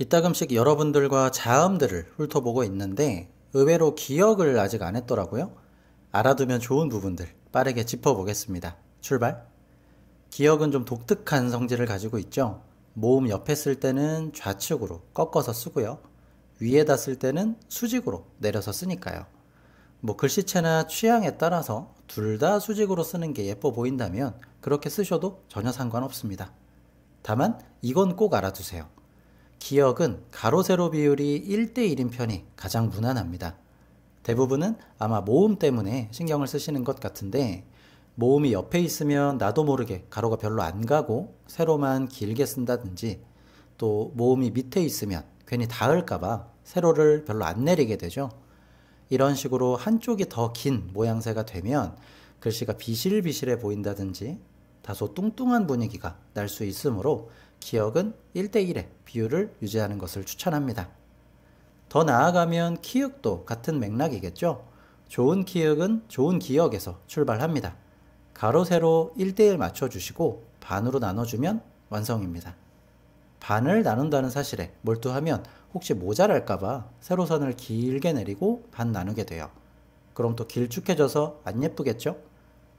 이따금씩 여러분들과 자음들을 훑어보고 있는데 의외로 기억을 아직 안 했더라고요. 알아두면 좋은 부분들 빠르게 짚어보겠습니다. 출발! 기억은 좀 독특한 성질을 가지고 있죠. 모음 옆에 쓸 때는 좌측으로 꺾어서 쓰고요. 위에다 쓸 때는 수직으로 내려서 쓰니까요. 뭐 글씨체나 취향에 따라서 둘 다 수직으로 쓰는 게 예뻐 보인다면 그렇게 쓰셔도 전혀 상관없습니다. 다만 이건 꼭 알아두세요. 기역은 가로세로 비율이 1대1인 편이 가장 무난합니다. 대부분은 아마 모음 때문에 신경을 쓰시는 것 같은데 모음이 옆에 있으면 나도 모르게 가로가 별로 안 가고 세로만 길게 쓴다든지 또 모음이 밑에 있으면 괜히 닿을까봐 세로를 별로 안 내리게 되죠. 이런 식으로 한쪽이 더 긴 모양새가 되면 글씨가 비실비실해 보인다든지 다소 뚱뚱한 분위기가 날 수 있으므로 기억은 1대1의 비율을 유지하는 것을 추천합니다. 더 나아가면 키읔도 같은 맥락이겠죠. 좋은 키읔은 좋은 기억에서 출발합니다. 가로 세로 1대1 맞춰주시고 반으로 나눠주면 완성입니다. 반을 나눈다는 사실에 몰두하면 혹시 모자랄까봐 세로선을 길게 내리고 반 나누게 돼요. 그럼 또 길쭉해져서 안 예쁘겠죠?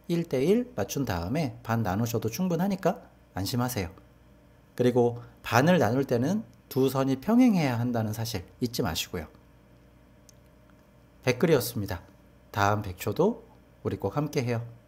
1대1 맞춘 다음에 반 나누셔도 충분하니까 안심하세요. 그리고 반을 나눌 때는 두 선이 평행해야 한다는 사실 잊지 마시고요. 댓글이었습니다. 다음 100초도 우리 꼭 함께해요.